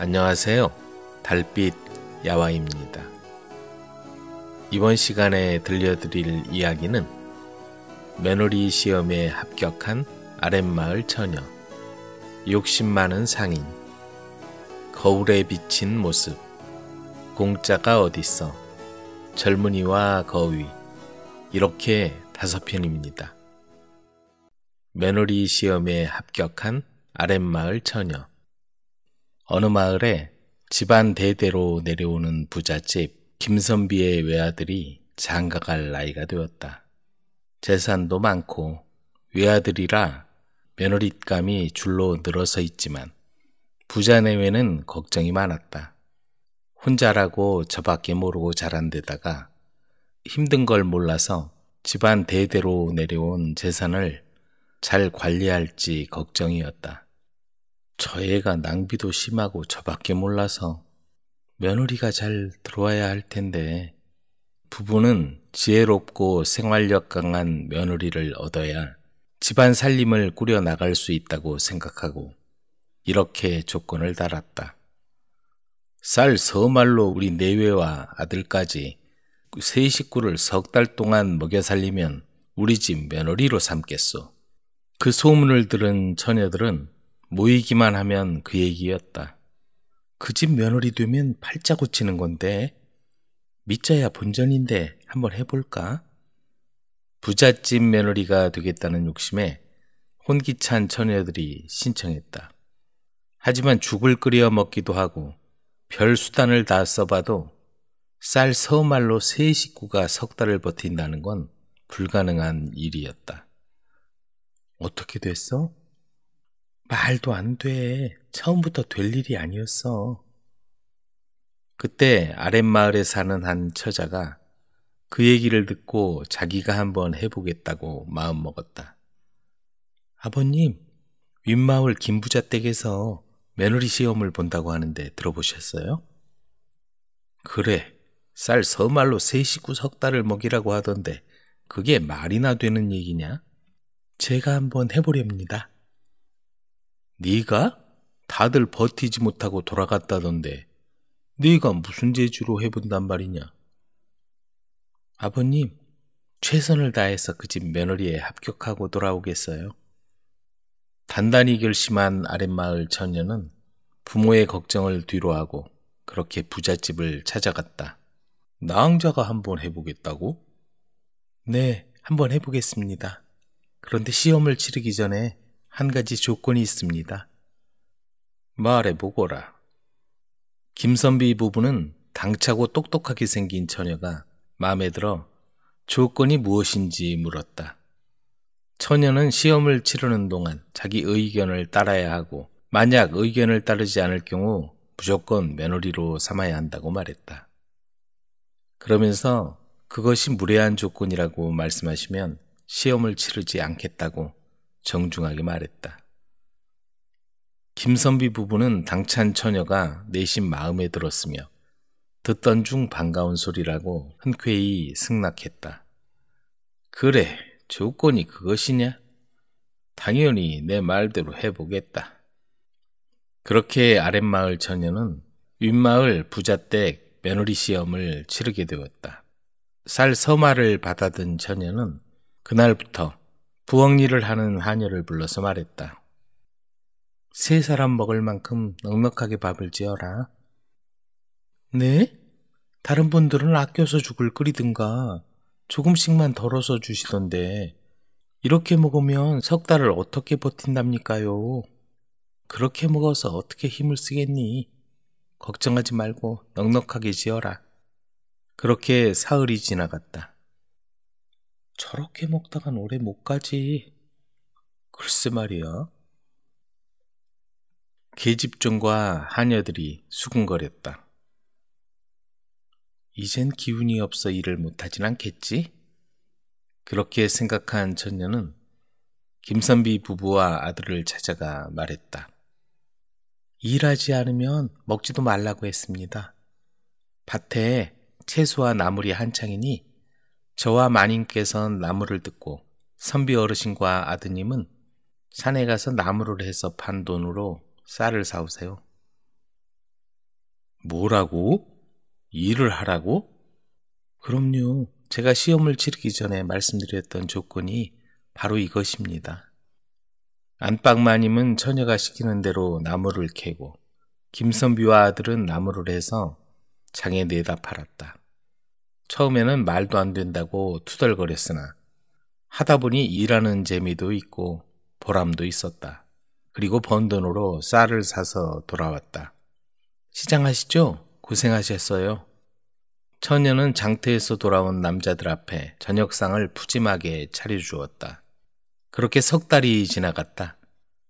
안녕하세요. 달빛 야와입니다. 이번 시간에 들려드릴 이야기는 며느리 시험에 합격한 아랫마을 처녀, 욕심 많은 상인, 거울에 비친 모습, 공짜가 어딨어, 젊은이와 거위, 이렇게 다섯 편입니다. 며느리 시험에 합격한 아랫마을 처녀, 어느 마을에 집안 대대로 내려오는 부잣집 김선비의 외아들이 장가갈 나이가 되었다. 재산도 많고 외아들이라 며느릿감이 줄로 늘어서 있지만 부자 내외는 걱정이 많았다. 혼자라고 저밖에 모르고 자란 데다가 힘든 걸 몰라서 집안 대대로 내려온 재산을 잘 관리할지 걱정이었다. 저 애가 낭비도 심하고 저밖에 몰라서 며느리가 잘 들어와야 할 텐데 부부는 지혜롭고 생활력 강한 며느리를 얻어야 집안 살림을 꾸려 나갈 수 있다고 생각하고 이렇게 조건을 달았다. 쌀 서말로 우리 내외와 아들까지 세 식구를 석 달 동안 먹여 살리면 우리 집 며느리로 삼겠소. 그 소문을 들은 처녀들은 모이기만 하면 그 얘기였다. 그 집 며느리 되면 팔자 고치는 건데 밑자야 본전인데 한번 해볼까? 부잣집 며느리가 되겠다는 욕심에 혼기찬 처녀들이 신청했다. 하지만 죽을 끓여 먹기도 하고 별 수단을 다 써봐도 쌀 서말로 세 식구가 석 달을 버틴다는 건 불가능한 일이었다. 어떻게 됐어? 말도 안 돼. 처음부터 될 일이 아니었어. 그때 아랫마을에 사는 한 처자가 그 얘기를 듣고 자기가 한번 해보겠다고 마음먹었다. 아버님, 윗마을 김부자 댁에서 며느리 시험을 본다고 하는데 들어보셨어요? 그래, 쌀 서말로 세 식구 석 달을 먹이라고 하던데 그게 말이나 되는 얘기냐? 제가 한번 해보렵니다. 네가? 다들 버티지 못하고 돌아갔다던데 네가 무슨 재주로 해본단 말이냐? 아버님, 최선을 다해서 그 집 며느리에 합격하고 돌아오겠어요. 단단히 결심한 아랫마을 처녀는 부모의 걱정을 뒤로하고 그렇게 부잣집을 찾아갔다. 나왕자가 한번 해보겠다고? 네, 한번 해보겠습니다. 그런데 시험을 치르기 전에 한 가지 조건이 있습니다. 말해보거라. 김선비 부부는 당차고 똑똑하게 생긴 처녀가 마음에 들어 조건이 무엇인지 물었다. 처녀는 시험을 치르는 동안 자기 의견을 따라야 하고 만약 의견을 따르지 않을 경우 무조건 며느리로 삼아야 한다고 말했다. 그러면서 그것이 무례한 조건이라고 말씀하시면 시험을 치르지 않겠다고 정중하게 말했다. 김선비 부부는 당찬 처녀가 내심 마음에 들었으며 듣던 중 반가운 소리라고 흔쾌히 승낙했다. 그래, 조건이 그것이냐? 당연히 내 말대로 해보겠다. 그렇게 아랫마을 처녀는 윗마을 부자댁 며느리 시험을 치르게 되었다. 쌀 서마를 받아든 처녀는 그날부터 부엌일을 하는 하녀를 불러서 말했다. 세 사람 먹을 만큼 넉넉하게 밥을 지어라. 네? 다른 분들은 아껴서 죽을 끓이든가 조금씩만 덜어서 주시던데 이렇게 먹으면 석 달을 어떻게 버틴답니까요? 그렇게 먹어서 어떻게 힘을 쓰겠니? 걱정하지 말고 넉넉하게 지어라. 그렇게 사흘이 지나갔다. 저렇게 먹다간 오래 못 가지. 글쎄 말이야. 계집종과 하녀들이 수군거렸다. 이젠 기운이 없어 일을 못하진 않겠지? 그렇게 생각한 천녀는 김선비 부부와 아들을 찾아가 말했다. 일하지 않으면 먹지도 말라고 했습니다. 밭에 채소와 나물이 한창이니 저와 마님께서는 나무를 듣고 선비 어르신과 아드님은 산에 가서 나무를 해서 판 돈으로 쌀을 사오세요. 뭐라고? 일을 하라고? 그럼요. 제가 시험을 치르기 전에 말씀드렸던 조건이 바로 이것입니다. 안방마님은 처녀가 시키는 대로 나무를 캐고 김선비와 아들은 나무를 해서 장에 내다 팔았다. 처음에는 말도 안 된다고 투덜거렸으나 하다 보니 일하는 재미도 있고 보람도 있었다. 그리고 번 돈으로 쌀을 사서 돌아왔다. 시장하시죠? 고생하셨어요. 처녀는 장터에서 돌아온 남자들 앞에 저녁상을 푸짐하게 차려주었다. 그렇게 석 달이 지나갔다.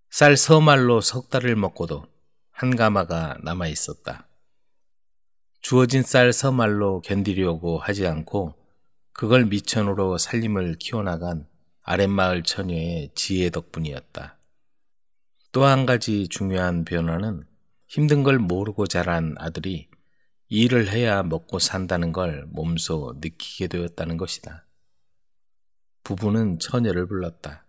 쌀 서말로 석 달을 먹고도 한 가마가 남아 있었다. 주어진 쌀 서말로 견디려고 하지 않고 그걸 미천으로 살림을 키워나간 아랫마을 처녀의 지혜 덕분이었다. 또 한 가지 중요한 변화는 힘든 걸 모르고 자란 아들이 일을 해야 먹고 산다는 걸 몸소 느끼게 되었다는 것이다. 부부는 처녀를 불렀다.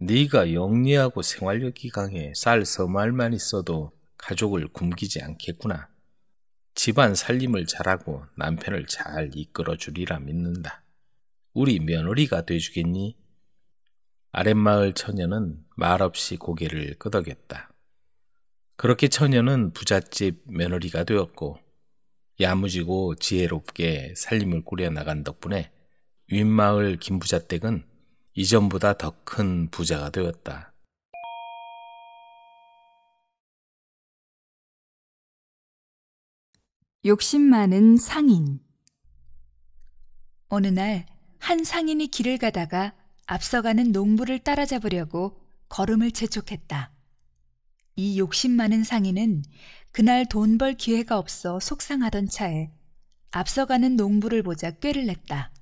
네가 영리하고 생활력이 강해 쌀 서말만 있어도 가족을 굶기지 않겠구나. 집안 살림을 잘하고 남편을 잘 이끌어 주리라 믿는다. 우리 며느리가 돼주겠니? 아랫마을 처녀는 말없이 고개를 끄덕였다. 그렇게 처녀는 부잣집 며느리가 되었고 야무지고 지혜롭게 살림을 꾸려나간 덕분에 윗마을 김부잣댁은 이전보다 더 큰 부자가 되었다. 욕심 많은 상인 어느 날 한 상인이 길을 가다가 앞서가는 농부를 따라잡으려고 걸음을 재촉했다. 이 욕심 많은 상인은 그날 돈 벌 기회가 없어 속상하던 차에 앞서가는 농부를 보자 꾀를 냈다.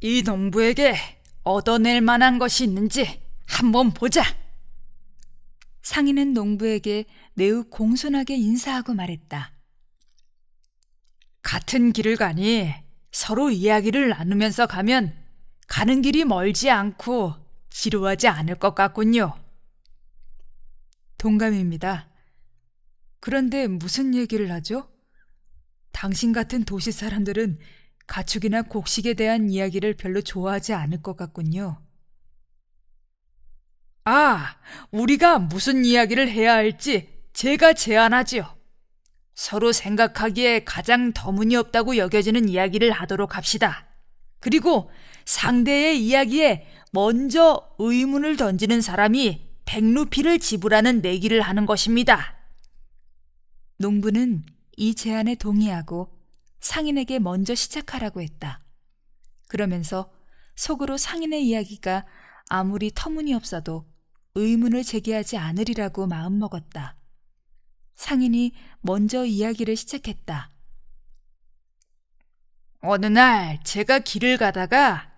이 농부에게 얻어낼 만한 것이 있는지 한번 보자. 상인은 농부에게 매우 공손하게 인사하고 말했다. 같은 길을 가니 서로 이야기를 나누면서 가면 가는 길이 멀지 않고 지루하지 않을 것 같군요. 동감입니다. 그런데 무슨 얘기를 하죠? 당신 같은 도시 사람들은 가축이나 곡식에 대한 이야기를 별로 좋아하지 않을 것 같군요. 아, 우리가 무슨 이야기를 해야 할지 제가 제안하지요. 서로 생각하기에 가장 더문이없다고 여겨지는 이야기를 하도록 합시다. 그리고 상대의 이야기에 먼저 의문을 던지는 사람이 백루피를 지불하는 내기를 하는 것입니다. 농부는 이 제안에 동의하고 상인에게 먼저 시작하라고 했다. 그러면서 속으로 상인의 이야기가 아무리 터무니없어도 의문을 제기하지 않으리라고 마음먹었다. 상인이 먼저 이야기를 시작했다. 어느 날 제가 길을 가다가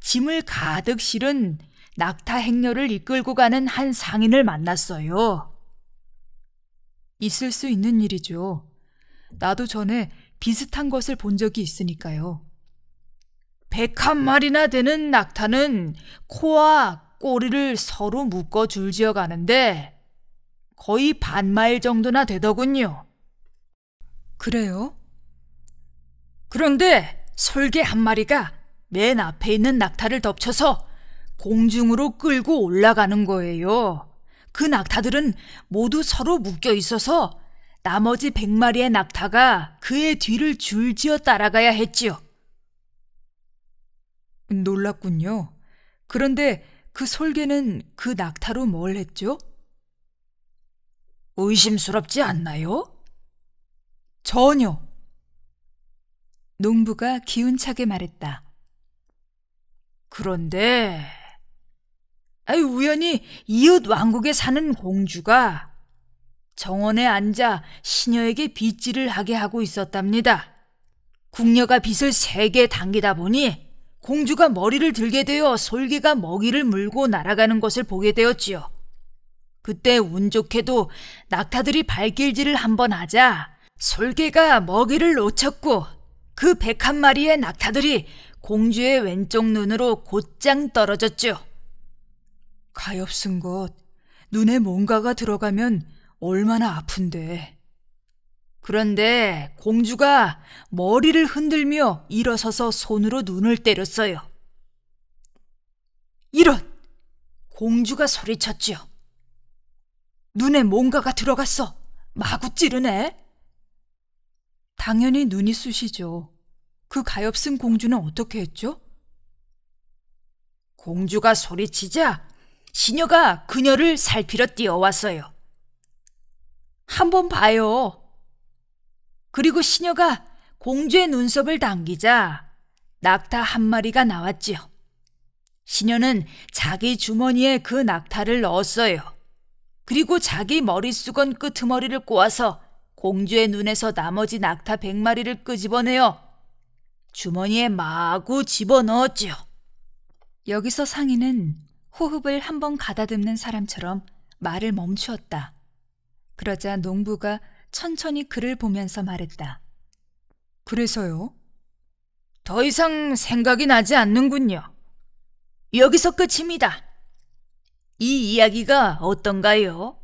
짐을 가득 실은 낙타 행렬을 이끌고 가는 한 상인을 만났어요. 있을 수 있는 일이죠. 나도 전에 비슷한 것을 본 적이 있으니까요. 백한 마리나 되는 낙타는 코와 꼬리를 서로 묶어 줄지어 가는데 거의 반마일 정도나 되더군요. 그래요? 그런데 설계 한 마리가 맨 앞에 있는 낙타를 덮쳐서 공중으로 끌고 올라가는 거예요. 그 낙타들은 모두 서로 묶여 있어서 나머지 100마리의 낙타가 그의 뒤를 줄지어 따라가야 했지요. 놀랐군요 그런데 그 솔개는 그 낙타로 뭘 했죠? 의심스럽지 않나요? 전혀. 농부가 기운차게 말했다. 그런데, 아이, 우연히 이웃 왕국에 사는 공주가 정원에 앉아 시녀에게 빚질을 하게 하고 있었답니다. 궁녀가 빚을 세게 당기다 보니 공주가 머리를 들게 되어 솔개가 먹이를 물고 날아가는 것을 보게 되었지요. 그때 운 좋게도 낙타들이 발길질을 한 번 하자 솔개가 먹이를 놓쳤고 그 백 한 마리의 낙타들이 공주의 왼쪽 눈으로 곧장 떨어졌죠. 가엾은 것, 눈에 뭔가가 들어가면 얼마나 아픈데. 그런데 공주가 머리를 흔들며 일어서서 손으로 눈을 때렸어요. 이런! 공주가 소리쳤죠 눈에 뭔가가 들어갔어. 마구 찌르네. 당연히 눈이 쑤시죠. 그 가엾은 공주는 어떻게 했죠? 공주가 소리치자 시녀가 그녀를 살피러 뛰어왔어요. 한번 봐요. 그리고 시녀가 공주의 눈썹을 당기자 낙타 한 마리가 나왔지요. 시녀는 자기 주머니에 그 낙타를 넣었어요. 그리고 자기 머릿수건 끄트머리를 꼬아서 공주의 눈에서 나머지 낙타 백마리를 끄집어내어 주머니에 마구 집어넣었지요. 여기서 상인은 호흡을 한번 가다듬는 사람처럼 말을 멈추었다. 그러자 농부가 천천히 그를 보면서 말했다. 그래서요? 더 이상 생각이 나지 않는군요. 여기서 끝입니다. 이 이야기가 어떤가요?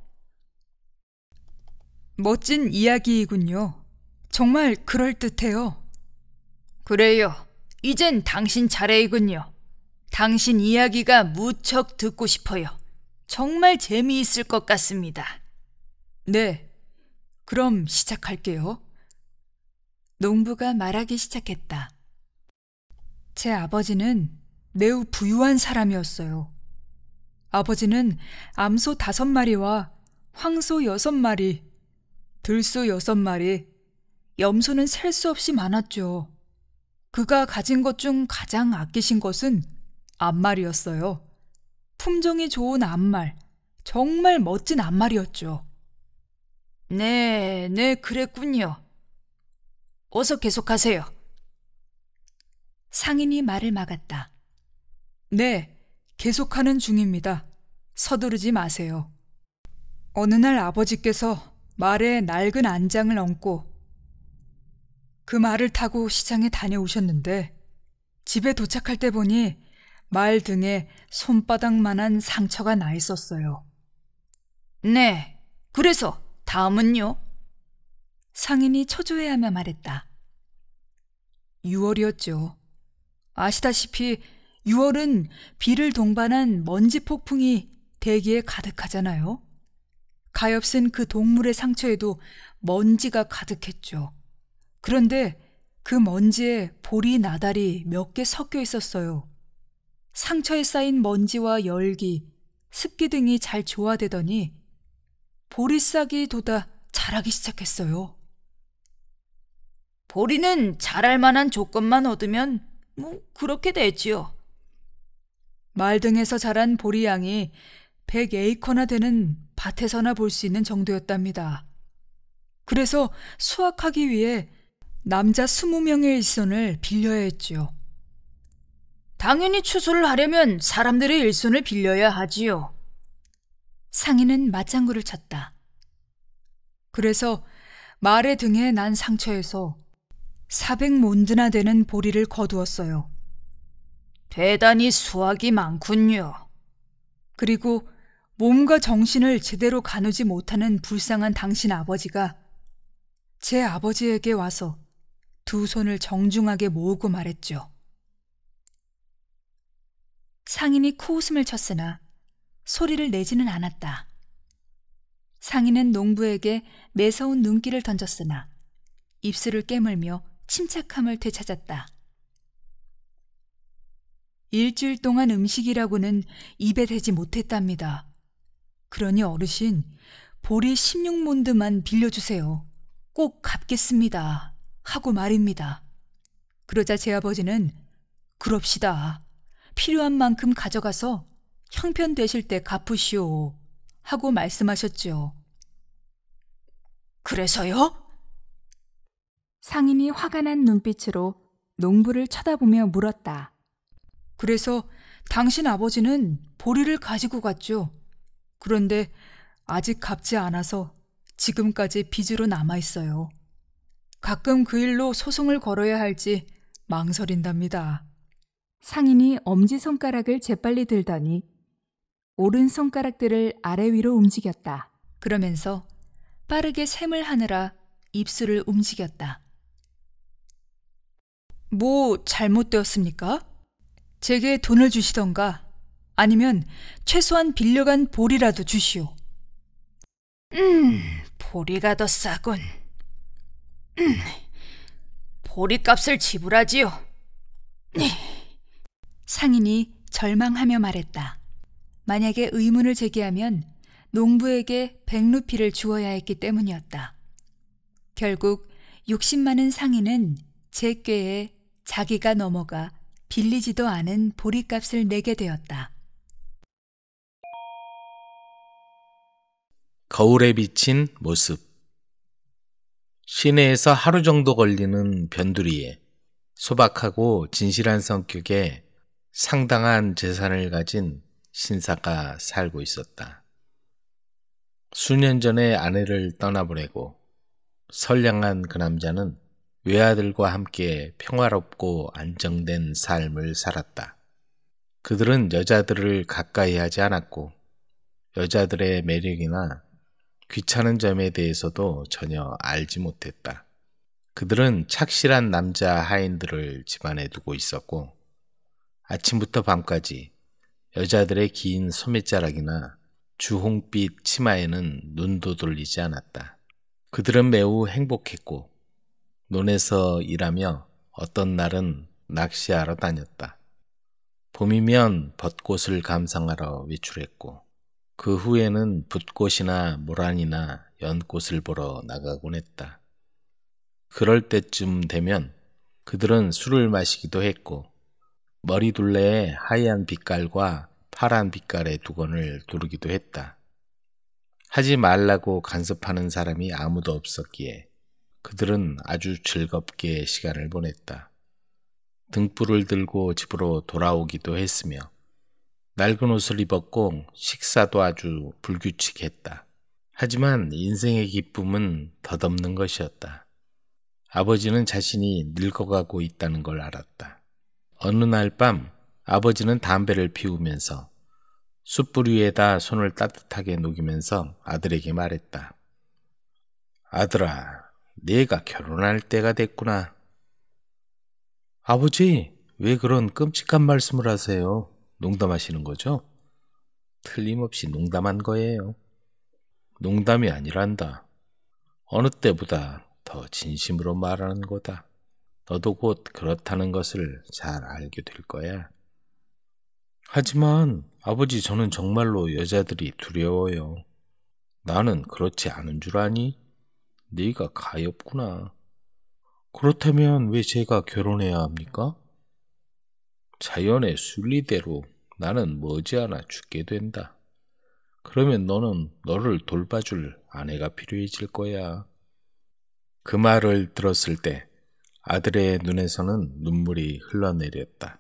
멋진 이야기이군요. 정말 그럴듯해요. 그래요. 이젠 당신 차례이군요. 당신 이야기가 무척 듣고 싶어요. 정말 재미있을 것 같습니다. 네, 그럼 시작할게요. 농부가 말하기 시작했다. 제 아버지는 매우 부유한 사람이었어요. 아버지는 암소 다섯 마리와 황소 여섯 마리, 들소 여섯 마리, 염소는 셀 수 없이 많았죠. 그가 가진 것 중 가장 아끼신 것은 암말이었어요. 품종이 좋은 암말, 정말 멋진 암말이었죠. 네, 네, 그랬군요. 어서 계속하세요. 상인이 말을 막았다. 네, 계속하는 중입니다. 서두르지 마세요. 어느 날 아버지께서 말에 낡은 안장을 얹고 그 말을 타고 시장에 다녀오셨는데 집에 도착할 때 보니 말 등에 손바닥만한 상처가 나 있었어요. 네, 그래서 다음은요? 상인이 초조해하며 말했다. 6월이었죠. 아시다시피 6월은 비를 동반한 먼지 폭풍이 대기에 가득하잖아요. 가엾은 그 동물의 상처에도 먼지가 가득했죠. 그런데 그 먼지에 보리 나달이 몇 개 섞여 있었어요. 상처에 쌓인 먼지와 열기, 습기 등이 잘 조화되더니 보리싹이 돋아 자라기 시작했어요. 보리는 자랄 만한 조건만 얻으면 뭐 그렇게 되지요. 말등에서 자란 보리양이 100에이커나 되는 밭에서나 볼 수 있는 정도였답니다. 그래서 수확하기 위해 남자 20명의 일손을 빌려야 했지요. 당연히 추수를 하려면 사람들의 일손을 빌려야 하지요. 상인은 맞장구를 쳤다. 그래서 말의 등에 난 상처에서 400몬드나 되는 보리를 거두었어요. 대단히 수확이 많군요. 그리고 몸과 정신을 제대로 가누지 못하는 불쌍한 당신 아버지가 제 아버지에게 와서 두 손을 정중하게 모으고 말했죠. 상인이 코웃음을 쳤으나 소리를 내지는 않았다. 상인은 농부에게 매서운 눈길을 던졌으나 입술을 깨물며 침착함을 되찾았다. 일주일 동안 음식이라고는 입에 대지 못했답니다. 그러니 어르신, 보리 16몬드만 빌려주세요. 꼭 갚겠습니다. 하고 말입니다. 그러자 제 아버지는 그럽시다. 필요한 만큼 가져가서 형편되실 때 갚으시오. 하고 말씀하셨지요. 그래서요? 상인이 화가 난 눈빛으로 농부를 쳐다보며 물었다. 그래서 당신 아버지는 보리를 가지고 갔죠. 그런데 아직 갚지 않아서 지금까지 빚으로 남아 있어요. 가끔 그 일로 소송을 걸어야 할지 망설인답니다. 상인이 엄지손가락을 재빨리 들더니 오른 손가락들을 아래 위로 움직였다. 그러면서 빠르게 샘을 하느라 입술을 움직였다. 뭐 잘못되었습니까? 제게 돈을 주시던가 아니면 최소한 빌려간 볼이라도 주시오. 음, 보리가 더 싸군. 음, 보리값을 지불하지요. 네. 상인이 절망하며 말했다. 만약에 의문을 제기하면 농부에게 백0 0루피를 주어야 했기 때문이었다. 결국 60만은 상인은 제 꾀에 자기가 넘어가 빌리지도 않은 보리값을 내게 되었다. 거울에 비친 모습 시내에서 하루 정도 걸리는 변두리에 소박하고 진실한 성격에 상당한 재산을 가진 신사가 살고 있었다. 수년 전에 아내를 떠나보내고 선량한 그 남자는 외아들과 함께 평화롭고 안정된 삶을 살았다. 그들은 여자들을 가까이 하지 않았고 여자들의 매력이나 귀찮은 점에 대해서도 전혀 알지 못했다. 그들은 착실한 남자 하인들을 집안에 두고 있었고 아침부터 밤까지 여자들의 긴 소매자락이나 주홍빛 치마에는 눈도 돌리지 않았다. 그들은 매우 행복했고 논에서 일하며 어떤 날은 낚시하러 다녔다. 봄이면 벚꽃을 감상하러 외출했고 그 후에는 붓꽃이나 모란이나 연꽃을 보러 나가곤 했다. 그럴 때쯤 되면 그들은 술을 마시기도 했고 머리둘레에 하얀 빛깔과 파란 빛깔의 두건을 두르기도 했다. 하지 말라고 간섭하는 사람이 아무도 없었기에 그들은 아주 즐겁게 시간을 보냈다. 등불을 들고 집으로 돌아오기도 했으며 낡은 옷을 입었고 식사도 아주 불규칙했다. 하지만 인생의 기쁨은 덧없는 것이었다. 아버지는 자신이 늙어가고 있다는 걸 알았다. 어느 날 밤 아버지는 담배를 피우면서 숯불 위에다 손을 따뜻하게 녹이면서 아들에게 말했다. 아들아, 내가 결혼할 때가 됐구나. 아버지, 왜 그런 끔찍한 말씀을 하세요? 농담하시는 거죠? 틀림없이 농담한 거예요. 농담이 아니란다. 어느 때보다 더 진심으로 말하는 거다. 너도 곧 그렇다는 것을 잘 알게 될 거야. 하지만 아버지 저는 정말로 여자들이 두려워요. 나는 그렇지 않은 줄 아니? 네가 가엾구나. 그렇다면 왜 제가 결혼해야 합니까? 자연의 순리대로 나는 머지않아 죽게 된다. 그러면 너는 너를 돌봐줄 아내가 필요해질 거야. 그 말을 들었을 때 아들의 눈에서는 눈물이 흘러내렸다.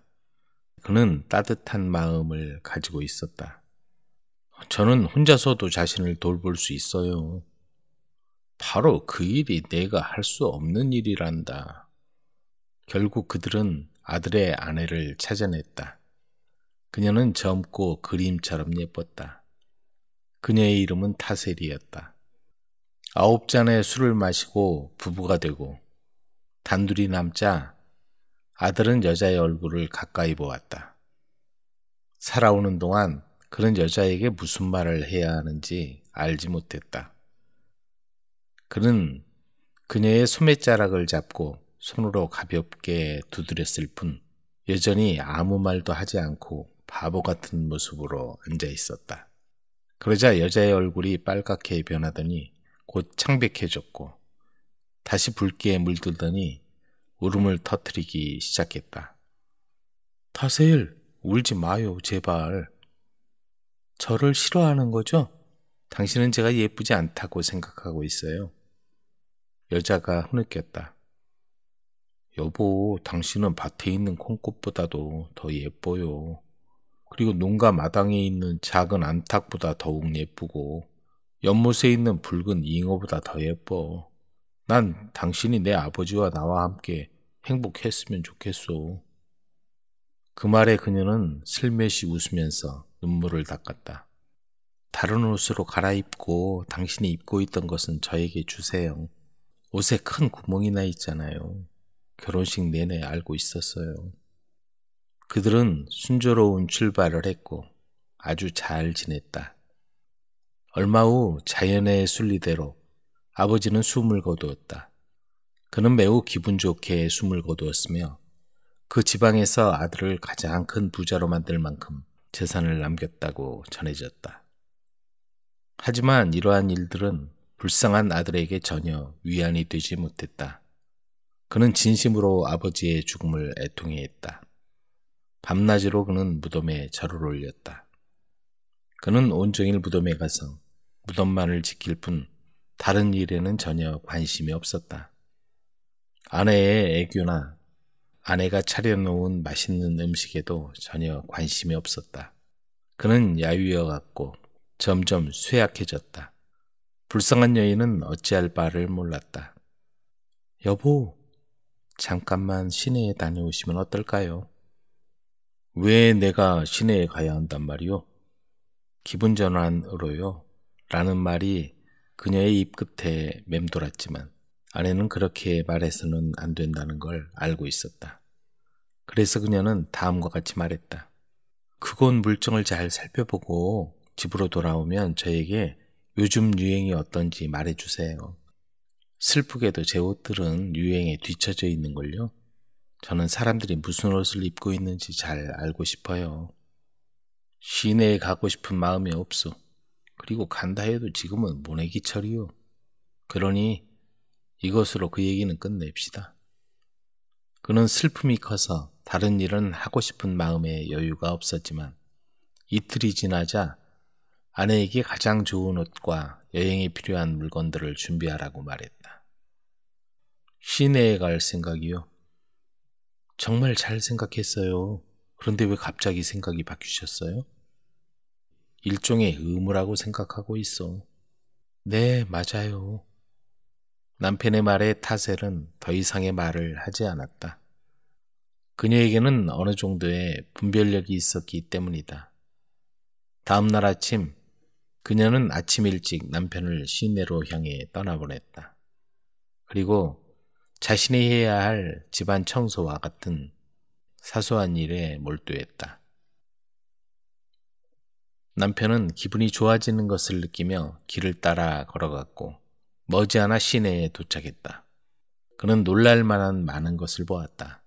그는 따뜻한 마음을 가지고 있었다. 저는 혼자서도 자신을 돌볼 수 있어요. 바로 그 일이 내가 할 수 없는 일이란다. 결국 그들은 아들의 아내를 찾아냈다. 그녀는 젊고 그림처럼 예뻤다. 그녀의 이름은 타셀이었다. 아홉 잔의 술을 마시고 부부가 되고 단둘이 남자 아들은 여자의 얼굴을 가까이 보았다. 살아오는 동안 그런 여자에게 무슨 말을 해야 하는지 알지 못했다. 그는 그녀의 소매자락을 잡고 손으로 가볍게 두드렸을 뿐 여전히 아무 말도 하지 않고 바보 같은 모습으로 앉아 있었다. 그러자 여자의 얼굴이 빨갛게 변하더니 곧 창백해졌고 다시 붉게 물들더니 울음을 터트리기 시작했다. 타세일, 울지 마요, 제발. 저를 싫어하는 거죠? 당신은 제가 예쁘지 않다고 생각하고 있어요. 여자가 흐느꼈다. 여보, 당신은 밭에 있는 콩꽃보다도 더 예뻐요. 그리고 농가 마당에 있는 작은 안탁보다 더욱 예쁘고 연못에 있는 붉은 잉어보다 더 예뻐. 난 당신이 내 아버지와 나와 함께 행복했으면 좋겠소. 그 말에 그녀는 슬며시 웃으면서 눈물을 닦았다. 다른 옷으로 갈아입고 당신이 입고 있던 것은 저에게 주세요. 옷에 큰 구멍이 나 있잖아요. 결혼식 내내 알고 있었어요. 그들은 순조로운 출발을 했고 아주 잘 지냈다. 얼마 후 자연의 순리대로 아버지는 숨을 거두었다. 그는 매우 기분 좋게 숨을 거두었으며 그 지방에서 아들을 가장 큰 부자로 만들 만큼 재산을 남겼다고 전해졌다. 하지만 이러한 일들은 불쌍한 아들에게 전혀 위안이 되지 못했다. 그는 진심으로 아버지의 죽음을 애통해했다. 밤낮으로 그는 무덤에 절을 올렸다. 그는 온종일 무덤에 가서 무덤만을 지킬 뿐 다른 일에는 전혀 관심이 없었다. 아내의 애교나 아내가 차려놓은 맛있는 음식에도 전혀 관심이 없었다. 그는 야유여갔고 점점 쇠약해졌다. 불쌍한 여인은 어찌할 바를 몰랐다. 여보, 잠깐만 시내에 다녀오시면 어떨까요? 왜 내가 시내에 가야 한단 말이오? 기분 전환으로요. 라는 말이 그녀의 입 끝에 맴돌았지만 아내는 그렇게 말해서는 안 된다는 걸 알고 있었다. 그래서 그녀는 다음과 같이 말했다. 그건 물정을 잘 살펴보고 집으로 돌아오면 저에게 요즘 유행이 어떤지 말해주세요. 슬프게도 제 옷들은 유행에 뒤처져 있는걸요. 저는 사람들이 무슨 옷을 입고 있는지 잘 알고 싶어요. 시내에 가고 싶은 마음이 없소. 그리고 간다 해도 지금은 모내기철이요. 그러니 이것으로 그 얘기는 끝냅시다. 그는 슬픔이 커서 다른 일은 하고 싶은 마음에 여유가 없었지만 이틀이 지나자 아내에게 가장 좋은 옷과 여행에 필요한 물건들을 준비하라고 말했다. 시내에 갈 생각이요. 정말 잘 생각했어요. 그런데 왜 갑자기 생각이 바뀌셨어요? 일종의 의무라고 생각하고 있어. 네, 맞아요. 남편의 말에 타셀은 더 이상의 말을 하지 않았다. 그녀에게는 어느 정도의 분별력이 있었기 때문이다. 다음 날 아침, 그녀는 아침 일찍 남편을 시내로 향해 떠나보냈다. 그리고 자신이 해야 할 집안 청소와 같은 사소한 일에 몰두했다. 남편은 기분이 좋아지는 것을 느끼며 길을 따라 걸어갔고 머지않아 시내에 도착했다. 그는 놀랄 만한 많은 것을 보았다.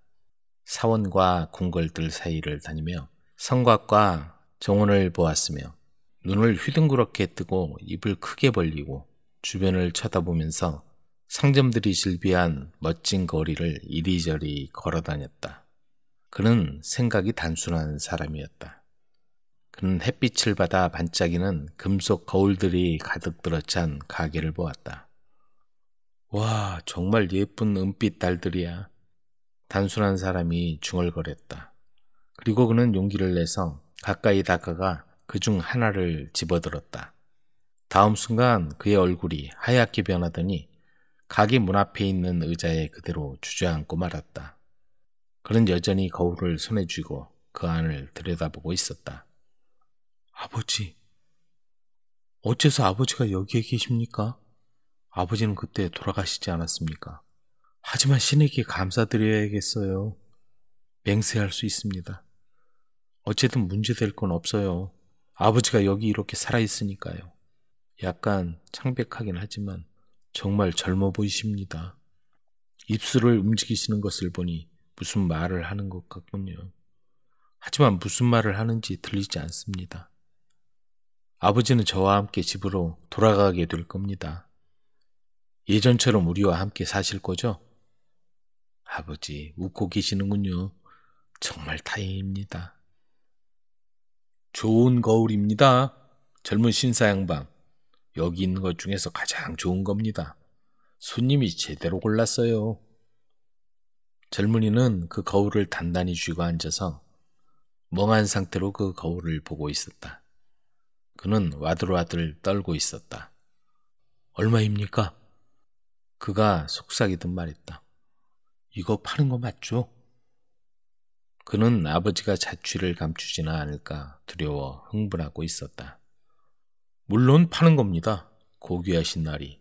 사원과 궁궐들 사이를 다니며 성곽과 정원을 보았으며 눈을 휘둥그렇게 뜨고 입을 크게 벌리고 주변을 쳐다보면서 상점들이 즐비한 멋진 거리를 이리저리 걸어 다녔다. 그는 생각이 단순한 사람이었다. 은 음, 햇빛을 받아 반짝이는 금속 거울들이 가득 들어찬 가게를 보았다. 와, 정말 예쁜 은빛 달들이야. 단순한 사람이 중얼거렸다. 그리고 그는 용기를 내서 가까이 다가가 그 중 하나를 집어들었다. 다음 순간 그의 얼굴이 하얗게 변하더니 가게 문 앞에 있는 의자에 그대로 주저앉고 말았다. 그는 여전히 거울을 손에 쥐고 그 안을 들여다보고 있었다. 아버지, 어째서 아버지가 여기에 계십니까? 아버지는 그때 돌아가시지 않았습니까? 하지만 신에게 감사드려야겠어요. 맹세할 수 있습니다. 어쨌든 문제될 건 없어요. 아버지가 여기 이렇게 살아있으니까요. 약간 창백하긴 하지만 정말 젊어 보이십니다. 입술을 움직이시는 것을 보니 무슨 말을 하는 것 같군요. 하지만 무슨 말을 하는지 들리지 않습니다. 아버지는 저와 함께 집으로 돌아가게 될 겁니다. 예전처럼 우리와 함께 사실 거죠? 아버지, 웃고 계시는군요. 정말 다행입니다. 좋은 거울입니다. 젊은 신사 양반. 여기 있는 것 중에서 가장 좋은 겁니다. 손님이 제대로 골랐어요. 젊은이는 그 거울을 단단히 쥐고 앉아서 멍한 상태로 그 거울을 보고 있었다. 그는 와들와들 떨고 있었다. 얼마입니까? 그가 속삭이듯 말했다. 이거 파는 거 맞죠? 그는 아버지가 자취를 감추지나 않을까 두려워 흥분하고 있었다. 물론 파는 겁니다. 고귀하신 날이.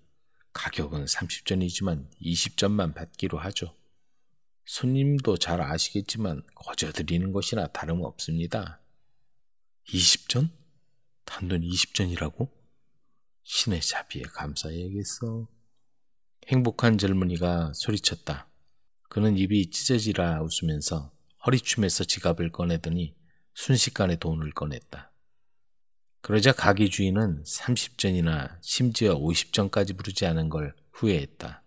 가격은 30전이지만 20전만 받기로 하죠. 손님도 잘 아시겠지만 거저 드리는 것이나 다름없습니다. 20전? 단돈 20전이라고? 신의 자비에 감사해야겠어. 행복한 젊은이가 소리쳤다. 그는 입이 찢어지라 웃으면서 허리춤에서 지갑을 꺼내더니 순식간에 돈을 꺼냈다. 그러자 가게 주인은 30전이나 심지어 50전까지 부르지 않은 걸 후회했다.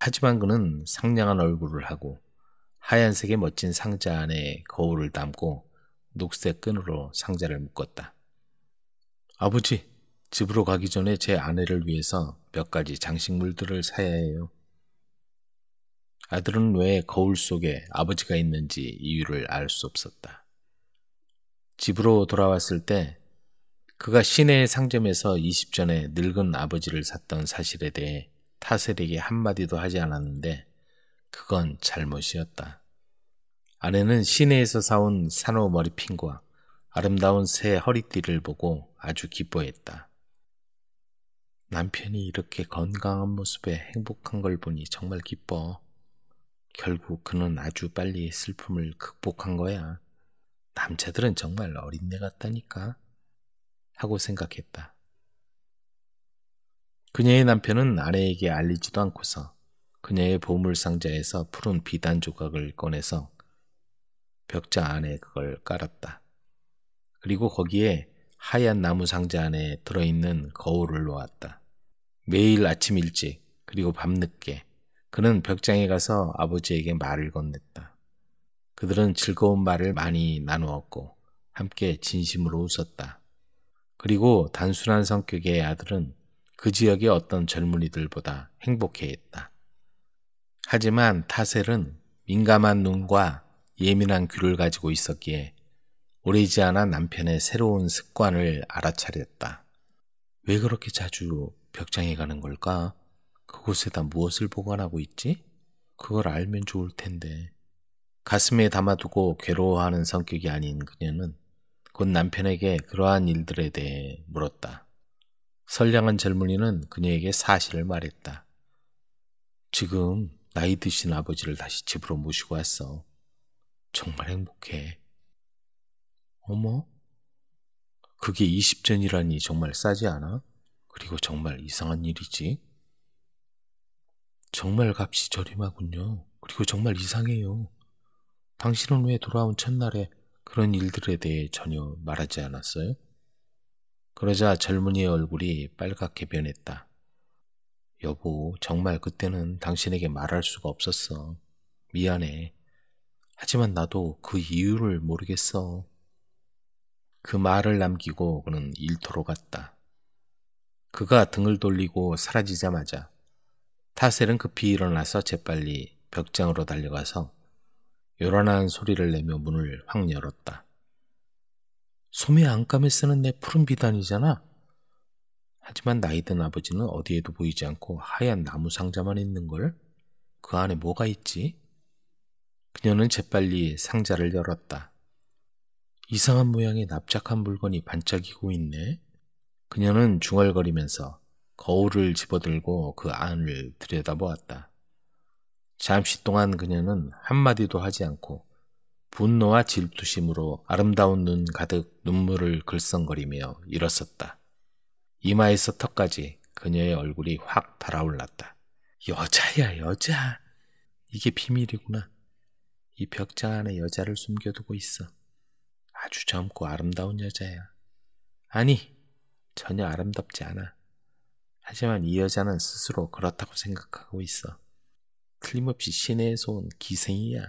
하지만 그는 상냥한 얼굴을 하고 하얀색의 멋진 상자 안에 거울을 담고 녹색 끈으로 상자를 묶었다. 아버지, 집으로 가기 전에 제 아내를 위해서 몇 가지 장식물들을 사야 해요. 아들은 왜 거울 속에 아버지가 있는지 이유를 알 수 없었다. 집으로 돌아왔을 때 그가 시내의 상점에서 20전에 늙은 아버지를 샀던 사실에 대해 타셀에게 한마디도 하지 않았는데 그건 잘못이었다. 아내는 시내에서 사온 산호 머리핀과 아름다운 새 허리띠를 보고 아주 기뻐했다. 남편이 이렇게 건강한 모습에 행복한 걸 보니 정말 기뻐. 결국 그는 아주 빨리 슬픔을 극복한 거야. 남자들은 정말 어린애 같다니까. 하고 생각했다. 그녀의 남편은 아내에게 알리지도 않고서 그녀의 보물상자에서 푸른 비단 조각을 꺼내서 벽자 안에 그걸 깔았다. 그리고 거기에 하얀 나무 상자 안에 들어있는 거울을 놓았다. 매일 아침 일찍 그리고 밤늦게 그는 벽장에 가서 아버지에게 말을 건넸다. 그들은 즐거운 말을 많이 나누었고 함께 진심으로 웃었다. 그리고 단순한 성격의 아들은 그 지역의 어떤 젊은이들보다 행복해했다. 하지만 타셀은 민감한 눈과 예민한 귀를 가지고 있었기에 오래지 않아 남편의 새로운 습관을 알아차렸다. 왜 그렇게 자주 벽장에 가는 걸까? 그곳에다 무엇을 보관하고 있지? 그걸 알면 좋을 텐데. 가슴에 담아두고 괴로워하는 성격이 아닌 그녀는 곧 남편에게 그러한 일들에 대해 물었다. 선량한 젊은이는 그녀에게 사실을 말했다. 지금 나이 드신 아버지를 다시 집으로 모시고 왔어. 정말 행복해. 어머? 그게 20전이라니 정말 싸지 않아? 그리고 정말 이상한 일이지? 정말 값이 저렴하군요. 그리고 정말 이상해요. 당신은 왜 돌아온 첫날에 그런 일들에 대해 전혀 말하지 않았어요? 그러자 젊은이의 얼굴이 빨갛게 변했다. 여보, 정말 그때는 당신에게 말할 수가 없었어. 미안해. 하지만 나도 그 이유를 모르겠어. 그 말을 남기고 그는 일터로 갔다. 그가 등을 돌리고 사라지자마자 타셀은 급히 일어나서 재빨리 벽장으로 달려가서 요란한 소리를 내며 문을 확 열었다. 소매 안감에 쓰는 내 푸른 비단이잖아. 하지만 나이든 아버지는 어디에도 보이지 않고 하얀 나무 상자만 있는걸? 그 안에 뭐가 있지? 그녀는 재빨리 상자를 열었다. 이상한 모양의 납작한 물건이 반짝이고 있네. 그녀는 중얼거리면서 거울을 집어들고 그 안을 들여다보았다. 잠시 동안 그녀는 한마디도 하지 않고 분노와 질투심으로 아름다운 눈 가득 눈물을 글썽거리며 일어섰다 이마에서 턱까지 그녀의 얼굴이 확 달아올랐다. 여자야, 여자. 이게 비밀이구나. 이 벽장 안에 여자를 숨겨두고 있어. 아주 젊고 아름다운 여자야. 아니, 전혀 아름답지 않아. 하지만 이 여자는 스스로 그렇다고 생각하고 있어. 틀림없이 시내에서 온 기생이야.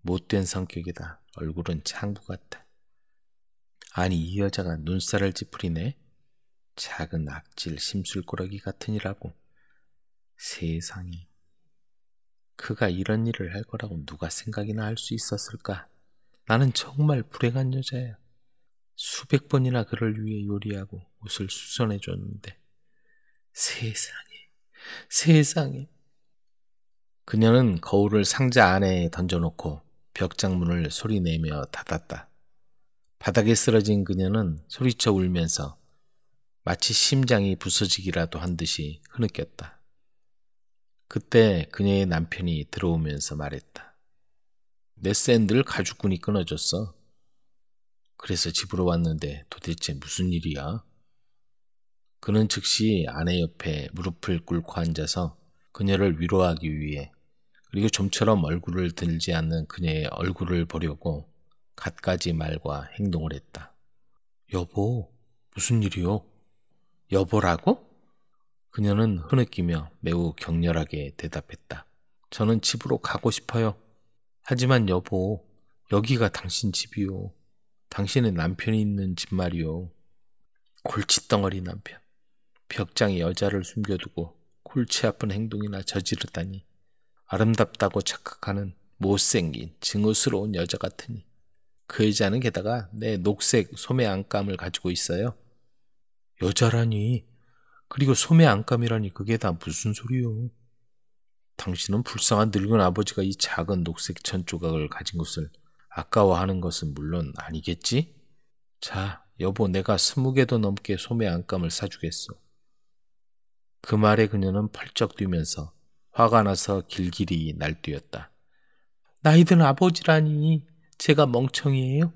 못된 성격이다. 얼굴은 창구 같아 아니, 이 여자가 눈살을 찌푸리네? 작은 악질 심술꾸러기 같으니라고. 세상에. 그가 이런 일을 할 거라고 누가 생각이나 할 수 있었을까? 나는 정말 불행한 여자야. 수백 번이나 그를 위해 요리하고 옷을 수선해 줬는데 세상에, 세상에. 그녀는 거울을 상자 안에 던져놓고 벽장문을 소리내며 닫았다. 바닥에 쓰러진 그녀는 소리쳐 울면서 마치 심장이 부서지기라도 한 듯이 흐느꼈다. 그때 그녀의 남편이 들어오면서 말했다. 내 샌들 가죽끈이 끊어졌어. 그래서 집으로 왔는데 도대체 무슨 일이야? 그는 즉시 아내 옆에 무릎을 꿇고 앉아서 그녀를 위로하기 위해 그리고 좀처럼 얼굴을 들지 않는 그녀의 얼굴을 보려고 갖가지 말과 행동을 했다. 여보, 무슨 일이요? 여보라고? 그녀는 흐느끼며 매우 격렬하게 대답했다. 저는 집으로 가고 싶어요. 하지만 여보, 여기가 당신 집이요. 당신의 남편이 있는 집 말이요. 골칫덩어리 남편. 벽장에 여자를 숨겨두고 골치 아픈 행동이나 저지르다니. 아름답다고 착각하는 못생긴 증오스러운 여자 같으니. 그 여자는 게다가 내 녹색 소매 안감을 가지고 있어요. 여자라니. 그리고 소매 안감이라니 그게 다 무슨 소리요. 당신은 불쌍한 늙은 아버지가 이 작은 녹색 천 조각을 가진 것을 아까워하는 것은 물론 아니겠지? 자, 여보, 내가 스무 개도 넘게 소매 안감을 사주겠소. 그 말에 그녀는 펄쩍 뛰면서 화가 나서 길길이 날뛰었다. 나이든 아버지라니 제가 멍청이에요?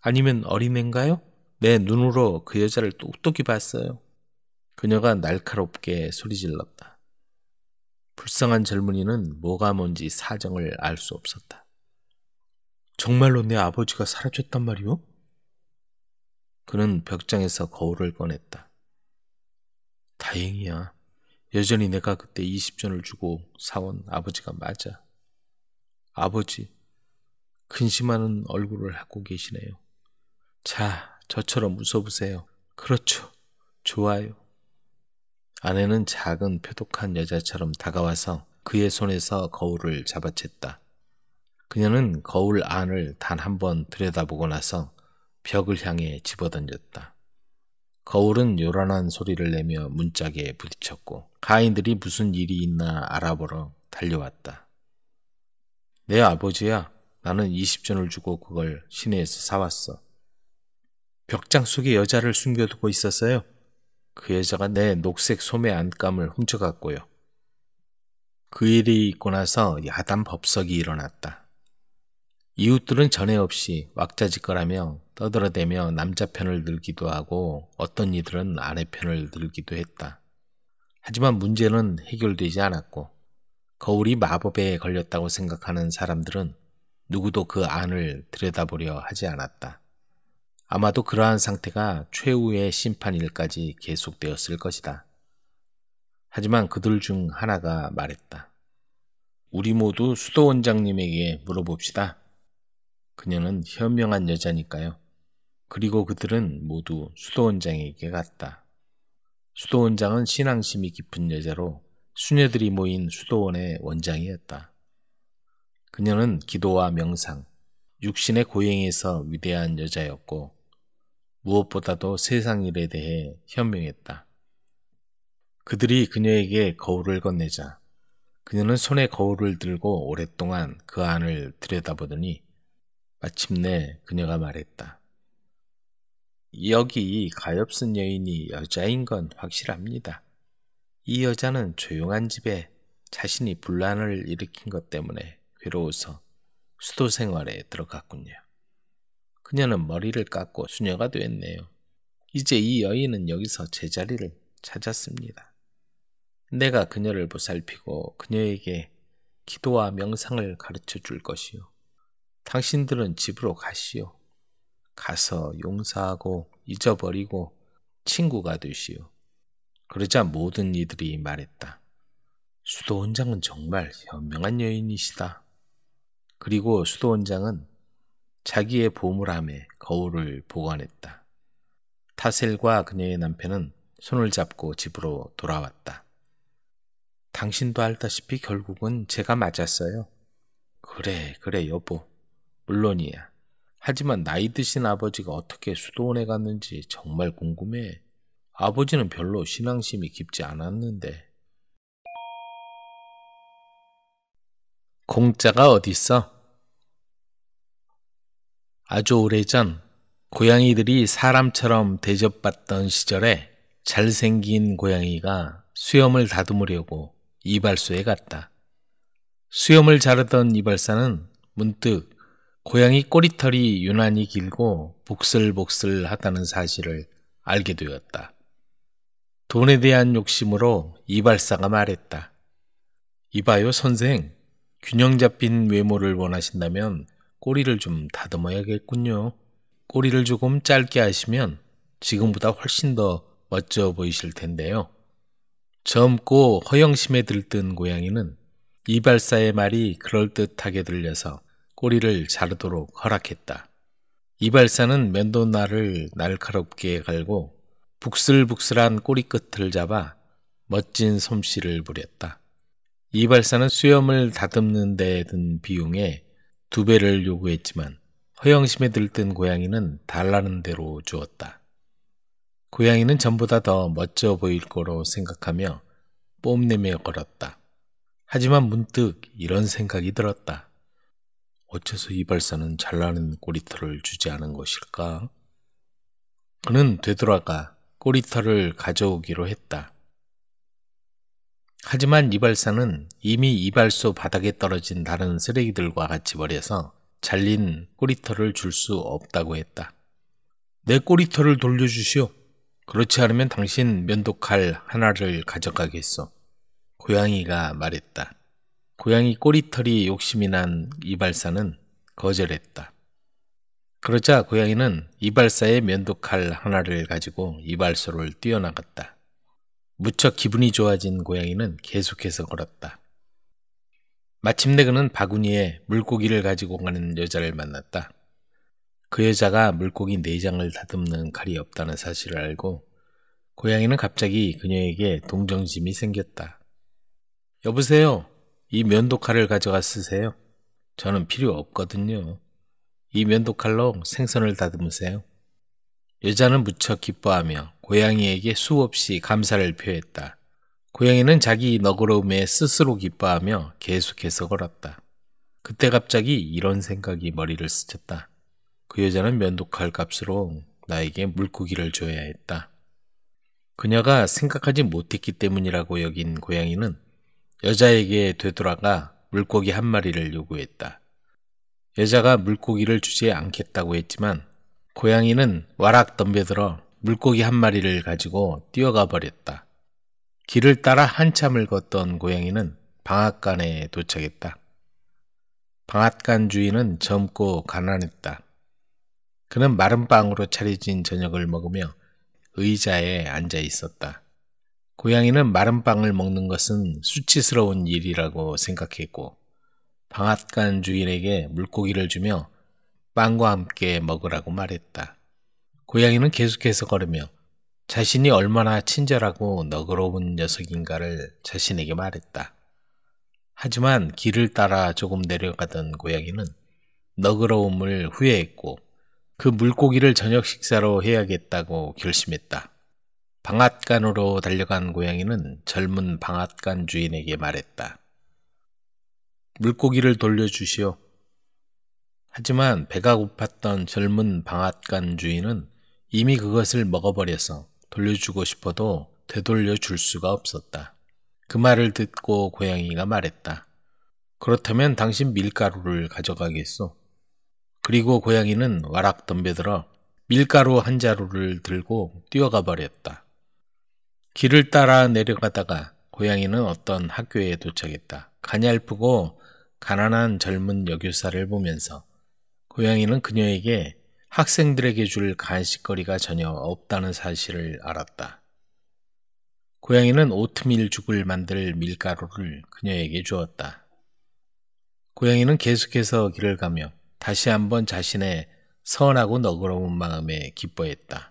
아니면 어린애인가요내 눈으로 그 여자를 똑똑히 봤어요. 그녀가 날카롭게 소리질렀다. 불쌍한 젊은이는 뭐가 뭔지 사정을 알 수 없었다. 정말로 내 아버지가 사라졌단 말이오? 그는 벽장에서 거울을 꺼냈다. 다행이야. 여전히 내가 그때 20전을 주고 사온 아버지가 맞아. 아버지, 근심하는 얼굴을 하고 계시네요. 자, 저처럼 웃어보세요. 그렇죠. 좋아요. 아내는 작은 표독한 여자처럼 다가와서 그의 손에서 거울을 잡아챘다. 그녀는 거울 안을 단 한 번 들여다보고 나서 벽을 향해 집어던졌다. 거울은 요란한 소리를 내며 문짝에 부딪혔고 가인들이 무슨 일이 있나 알아보러 달려왔다. 내 아버지야. 나는 20전을 주고 그걸 시내에서 사왔어. 벽장 속에 여자를 숨겨두고 있었어요. 그 여자가 내 녹색 소매 안감을 훔쳐갔고요. 그 일이 있고 나서 야단 법석이 일어났다. 이웃들은 전에 없이 왁자지껄하며 떠들어대며 남자 편을 들기도 하고 어떤 이들은 아내 편을 들기도 했다. 하지만 문제는 해결되지 않았고 거울이 마법에 걸렸다고 생각하는 사람들은 누구도 그 안을 들여다보려 하지 않았다. 아마도 그러한 상태가 최후의 심판일까지 계속되었을 것이다. 하지만 그들 중 하나가 말했다. 우리 모두 수도원장님에게 물어봅시다. 그녀는 현명한 여자니까요. 그리고 그들은 모두 수도원장에게 갔다. 수도원장은 신앙심이 깊은 여자로 수녀들이 모인 수도원의 원장이었다. 그녀는 기도와 명상, 육신의 고행에서 위대한 여자였고 무엇보다도 세상 일에 대해 현명했다. 그들이 그녀에게 거울을 건네자 그녀는 손에 거울을 들고 오랫동안 그 안을 들여다보더니 마침내 그녀가 말했다. 여기 가엾은 여인이 여자인 건 확실합니다. 이 여자는 조용한 집에 자신이 분란을 일으킨 것 때문에 괴로워서 수도 생활에 들어갔군요. 그녀는 머리를 깎고 수녀가 되었네요. 이제 이 여인은 여기서 제자리를 찾았습니다. 내가 그녀를 보살피고 그녀에게 기도와 명상을 가르쳐 줄 것이요. 당신들은 집으로 가시오. 가서 용서하고 잊어버리고 친구가 되시오. 그러자 모든 이들이 말했다. 수도원장은 정말 현명한 여인이시다. 그리고 수도원장은 자기의 보물함에 거울을 보관했다. 타셀과 그녀의 남편은 손을 잡고 집으로 돌아왔다. 당신도 알다시피 결국은 제가 맞았어요. 그래, 그래, 여보. 물론이야. 하지만 나이 드신 아버지가 어떻게 수도원에 갔는지 정말 궁금해. 아버지는 별로 신앙심이 깊지 않았는데. 공짜가 어딨어? 아주 오래전 고양이들이 사람처럼 대접받던 시절에 잘생긴 고양이가 수염을 다듬으려고 이발소에 갔다. 수염을 자르던 이발사는 문득 고양이 꼬리털이 유난히 길고 복슬복슬 하다는 사실을 알게 되었다. 돈에 대한 욕심으로 이발사가 말했다. 이봐요, 선생. 균형 잡힌 외모를 원하신다면 꼬리를 좀 다듬어야겠군요. 꼬리를 조금 짧게 하시면 지금보다 훨씬 더 멋져 보이실 텐데요. 젊고 허영심에 들뜬 고양이는 이발사의 말이 그럴듯하게 들려서 꼬리를 자르도록 허락했다. 이발사는 면도날을 날카롭게 갈고 북슬북슬한 꼬리 끝을 잡아 멋진 솜씨를 부렸다. 이발사는 수염을 다듬는 데 든 비용에 두 배를 요구했지만 허영심에 들뜬 고양이는 달라는 대로 주었다. 고양이는 전보다 더 멋져 보일 거로 생각하며 뽐내며 걸었다. 하지만 문득 이런 생각이 들었다. 어째서 이발사는 잘나는 꼬리털을 주지 않은 것일까? 그는 되돌아가 꼬리털을 가져오기로 했다. 하지만 이발사는 이미 이발소 바닥에 떨어진 다른 쓰레기들과 같이 버려서 잘린 꼬리털을 줄 수 없다고 했다. 내 꼬리털을 돌려주시오. 그렇지 않으면 당신 면도칼 하나를 가져가겠소. 고양이가 말했다. 고양이 꼬리털이 욕심이 난 이발사는 거절했다. 그러자 고양이는 이발사의 면도칼 하나를 가지고 이발소를 뛰어나갔다. 무척 기분이 좋아진 고양이는 계속해서 걸었다. 마침내 그는 바구니에 물고기를 가지고 가는 여자를 만났다. 그 여자가 물고기 내장을 네 다듬는 칼이 없다는 사실을 알고 고양이는 갑자기 그녀에게 동정심이 생겼다. 여보세요. 이 면도칼을 가져가 쓰세요. 저는 필요 없거든요. 이 면도칼로 생선을 다듬으세요. 여자는 무척 기뻐하며 고양이에게 수없이 감사를 표했다. 고양이는 자기 너그러움에 스스로 기뻐하며 계속해서 걸었다. 그때 갑자기 이런 생각이 머리를 스쳤다. 그 여자는 면도칼 값으로 나에게 물고기를 줘야 했다. 그녀가 생각하지 못했기 때문이라고 여긴 고양이는 여자에게 되돌아가 물고기 한 마리를 요구했다. 여자가 물고기를 주지 않겠다고 했지만 고양이는 와락 덤벼들어 물고기 한 마리를 가지고 뛰어가 버렸다. 길을 따라 한참을 걷던 고양이는 방앗간에 도착했다. 방앗간 주인은 젊고 가난했다. 그는 마른 빵으로 차려진 저녁을 먹으며 의자에 앉아 있었다. 고양이는 마른 빵을 먹는 것은 수치스러운 일이라고 생각했고 방앗간 주인에게 물고기를 주며 빵과 함께 먹으라고 말했다. 고양이는 계속해서 걸으며 자신이 얼마나 친절하고 너그러운 녀석인가를 자신에게 말했다. 하지만 길을 따라 조금 내려가던 고양이는 너그러움을 후회했고 그 물고기를 저녁 식사로 해야겠다고 결심했다. 방앗간으로 달려간 고양이는 젊은 방앗간 주인에게 말했다. 물고기를 돌려주시오. 하지만 배가 고팠던 젊은 방앗간 주인은 이미 그것을 먹어버려서 돌려주고 싶어도 되돌려 줄 수가 없었다. 그 말을 듣고 고양이가 말했다. 그렇다면 당신 밀가루를 가져가겠소. 그리고 고양이는 와락 덤벼들어 밀가루 한 자루를 들고 뛰어가 버렸다. 길을 따라 내려가다가 고양이는 어떤 학교에 도착했다. 가냘프고 가난한 젊은 여교사를 보면서 고양이는 그녀에게 학생들에게 줄 간식거리가 전혀 없다는 사실을 알았다. 고양이는 오트밀 죽을 만들 밀가루를 그녀에게 주었다. 고양이는 계속해서 길을 가며 다시 한번 자신의 선하고 너그러운 마음에 기뻐했다.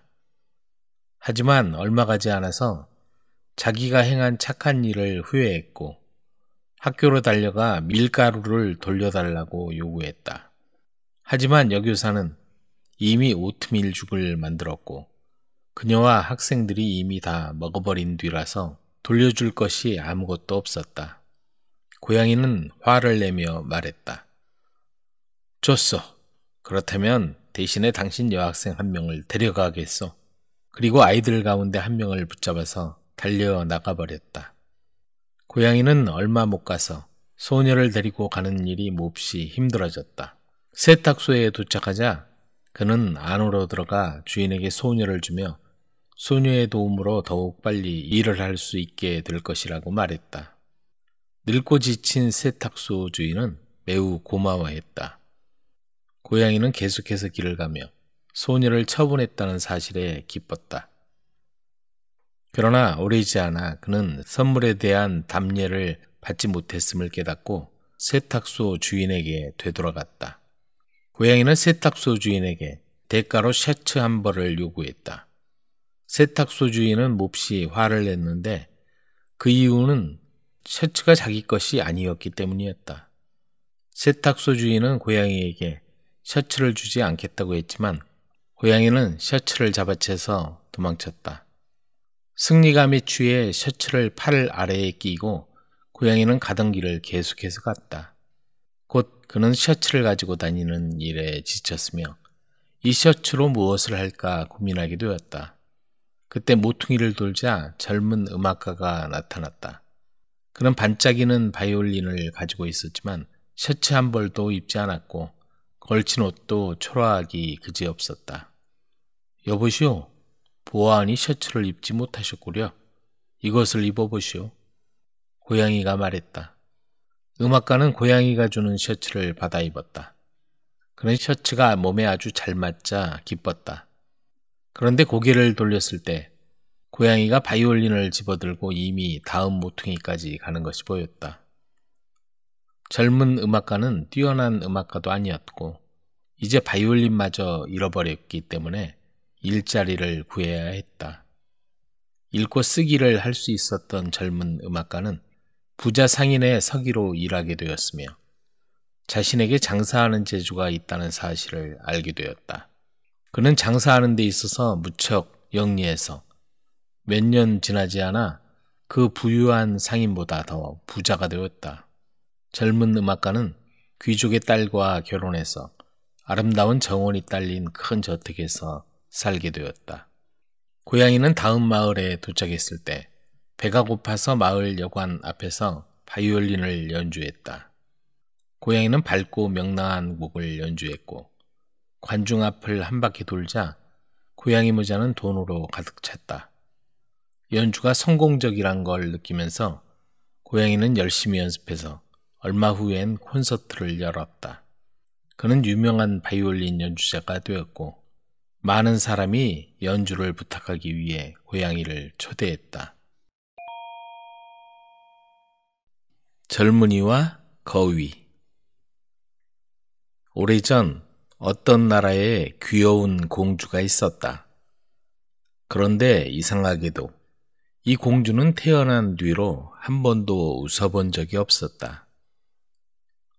하지만 얼마 가지 않아서 자기가 행한 착한 일을 후회했고 학교로 달려가 밀가루를 돌려달라고 요구했다. 하지만 여교사는 이미 오트밀죽을 만들었고 그녀와 학생들이 이미 다 먹어버린 뒤라서 돌려줄 것이 아무것도 없었다. 고양이는 화를 내며 말했다. 줬어. 그렇다면 대신에 당신 여학생 한 명을 데려가겠소. 그리고 아이들 가운데 한 명을 붙잡아서 달려 나가버렸다. 고양이는 얼마 못 가서 소녀를 데리고 가는 일이 몹시 힘들어졌다. 세탁소에 도착하자 그는 안으로 들어가 주인에게 소녀를 주며 소녀의 도움으로 더욱 빨리 일을 할 수 있게 될 것이라고 말했다. 늙고 지친 세탁소 주인은 매우 고마워했다. 고양이는 계속해서 길을 가며 소녀를 처분했다는 사실에 기뻤다. 그러나 오래지 않아 그는 선물에 대한 담례를 받지 못했음을 깨닫고 세탁소 주인에게 되돌아갔다. 고양이는 세탁소 주인에게 대가로 셔츠 한 벌을 요구했다. 세탁소 주인은 몹시 화를 냈는데 그 이유는 셔츠가 자기 것이 아니었기 때문이었다. 세탁소 주인은 고양이에게 셔츠를 주지 않겠다고 했지만 고양이는 셔츠를 잡아채서 도망쳤다. 승리감에 취해 셔츠를 팔 아래에 끼고 고양이는 가던 길을 계속해서 갔다. 그는 셔츠를 가지고 다니는 일에 지쳤으며 이 셔츠로 무엇을 할까 고민하기도했다 그때 모퉁이를 돌자 젊은 음악가가 나타났다. 그는 반짝이는 바이올린을 가지고 있었지만 셔츠 한 벌도 입지 않았고 걸친 옷도 초라하기 그지없었다. 여보시오, 보아하니 셔츠를 입지 못하셨구려. 이것을 입어보시오. 고양이가 말했다. 음악가는 고양이가 주는 셔츠를 받아 입었다. 그런 셔츠가 몸에 아주 잘 맞자 기뻤다. 그런데 고개를 돌렸을 때 고양이가 바이올린을 집어들고 이미 다음 모퉁이까지 가는 것이 보였다. 젊은 음악가는 뛰어난 음악가도 아니었고 이제 바이올린마저 잃어버렸기 때문에 일자리를 구해야 했다. 읽고 쓰기를 할 수 있었던 젊은 음악가는 부자 상인의 서기로 일하게 되었으며 자신에게 장사하는 재주가 있다는 사실을 알게 되었다. 그는 장사하는 데 있어서 무척 영리해서 몇 년 지나지 않아 그 부유한 상인보다 더 부자가 되었다. 젊은 음악가는 귀족의 딸과 결혼해서 아름다운 정원이 딸린 큰 저택에서 살게 되었다. 고양이는 다음 마을에 도착했을 때 배가 고파서 마을 여관 앞에서 바이올린을 연주했다. 고양이는 밝고 명랑한 곡을 연주했고 관중 앞을 한 바퀴 돌자 고양이 모자는 돈으로 가득 찼다. 연주가 성공적이란 걸 느끼면서 고양이는 열심히 연습해서 얼마 후엔 콘서트를 열었다. 그는 유명한 바이올린 연주자가 되었고 많은 사람이 연주를 부탁하기 위해 고양이를 초대했다. 젊은이와 거위 오래전 어떤 나라에 귀여운 공주가 있었다. 그런데 이상하게도 이 공주는 태어난 뒤로 한 번도 웃어본 적이 없었다.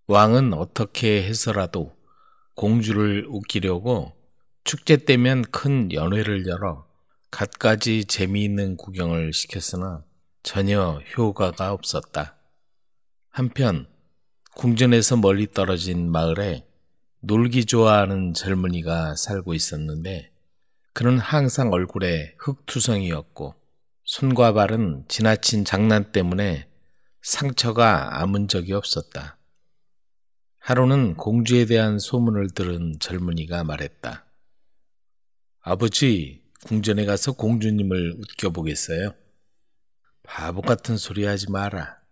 왕은 어떻게 해서라도 공주를 웃기려고 축제 때면 큰 연회를 열어 갖가지 재미있는 구경을 시켰으나 전혀 효과가 없었다. 한편 궁전에서 멀리 떨어진 마을에 놀기 좋아하는 젊은이가 살고 있었는데 그는 항상 얼굴에 흙투성이었고 손과 발은 지나친 장난 때문에 상처가 아문 적이 없었다. 하루는 공주에 대한 소문을 들은 젊은이가 말했다. 아버지, 궁전에 가서 공주님을 웃겨보겠어요? 바보 같은 소리 하지 마라.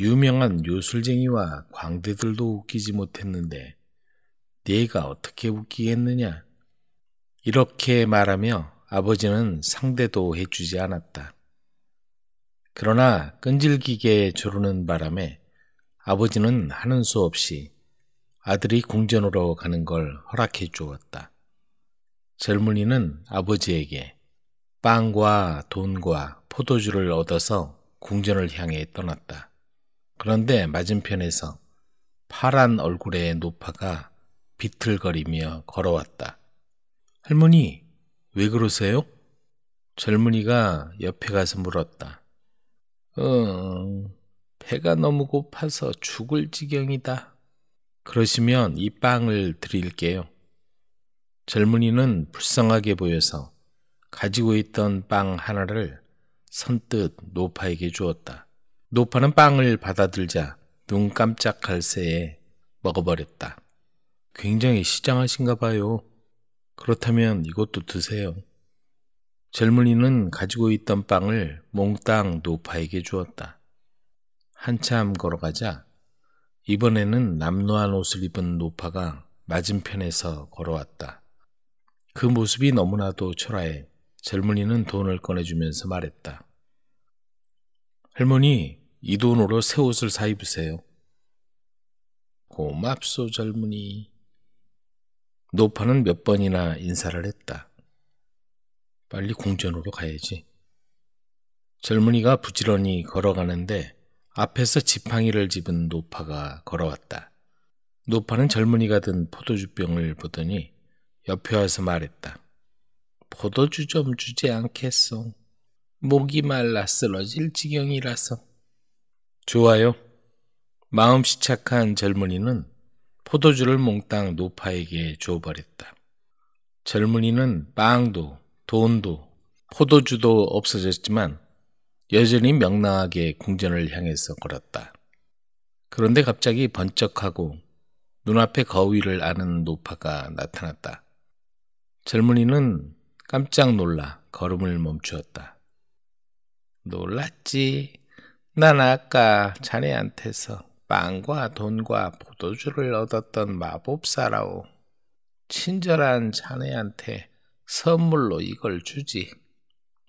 유명한 요술쟁이와 광대들도 웃기지 못했는데 네가 어떻게 웃기겠느냐? 이렇게 말하며 아버지는 상대도 해주지 않았다. 그러나 끈질기게 조르는 바람에 아버지는 하는 수 없이 아들이 궁전으로 가는 걸 허락해 주었다. 젊은이는 아버지에게 빵과 돈과 포도주를 얻어서 궁전을 향해 떠났다. 그런데 맞은편에서 파란 얼굴의 노파가 비틀거리며 걸어왔다. 할머니, 왜 그러세요? 젊은이가 옆에 가서 물었다. 응, 어, 배가 너무 고파서 죽을 지경이다. 그러시면 이 빵을 드릴게요. 젊은이는 불쌍하게 보여서 가지고 있던 빵 하나를 선뜻 노파에게 주었다. 노파는 빵을 받아들자 눈 깜짝할 새에 먹어버렸다. 굉장히 시장하신가 봐요. 그렇다면 이것도 드세요. 젊은이는 가지고 있던 빵을 몽땅 노파에게 주었다. 한참 걸어가자 이번에는 남노한 옷을 입은 노파가 맞은편에서 걸어왔다. 그 모습이 너무나도 초라해 젊은이는 돈을 꺼내주면서 말했다. 할머니, 이 돈으로 새 옷을 사 입으세요. 고맙소, 젊은이. 노파는 몇 번이나 인사를 했다. 빨리 궁전으로 가야지. 젊은이가 부지런히 걸어가는데 앞에서 지팡이를 집은 노파가 걸어왔다. 노파는 젊은이가 든 포도주병을 보더니 옆에 와서 말했다. 포도주 좀 주지 않겠소. 목이 말라 쓰러질 지경이라서. 좋아요. 마음씨 착한 젊은이는 포도주를 몽땅 노파에게 줘버렸다. 젊은이는 빵도 돈도 포도주도 없어졌지만 여전히 명랑하게 궁전을 향해서 걸었다. 그런데 갑자기 번쩍하고 눈앞에 거위를 아는 노파가 나타났다. 젊은이는 깜짝 놀라 걸음을 멈추었다. 놀랐지. 난 아까 자네한테서 빵과 돈과 포도주를 얻었던 마법사라오. 친절한 자네한테 선물로 이걸 주지.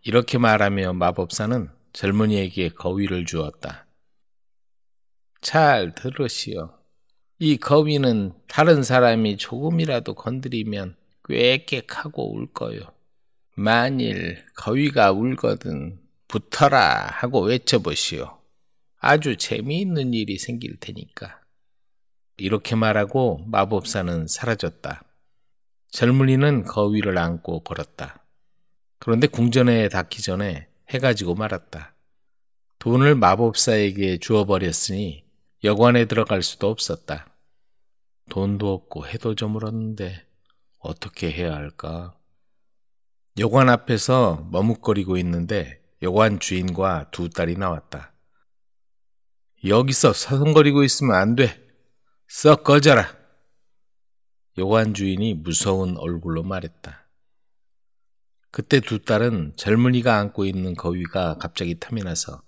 이렇게 말하며 마법사는 젊은이에게 거위를 주었다. 잘 들으시오. 이 거위는 다른 사람이 조금이라도 건드리면 꽥꽥하고 울 거요. 만일 거위가 울거든 붙어라 하고 외쳐보시오. 아주 재미있는 일이 생길 테니까. 이렇게 말하고 마법사는 사라졌다. 젊은이는 거위를 안고 걸었다. 그런데 궁전에 닿기 전에 해가 지고 말았다. 돈을 마법사에게 주어버렸으니 여관에 들어갈 수도 없었다. 돈도 없고 해도 저물었는데 어떻게 해야 할까? 여관 앞에서 머뭇거리고 있는데 여관 주인과 두 딸이 나왔다. 여기서 서성거리고 있으면 안 돼. 썩 꺼져라. 여관 주인이 무서운 얼굴로 말했다. 그때 두 딸은 젊은이가 안고 있는 거위가 갑자기 탐이 나서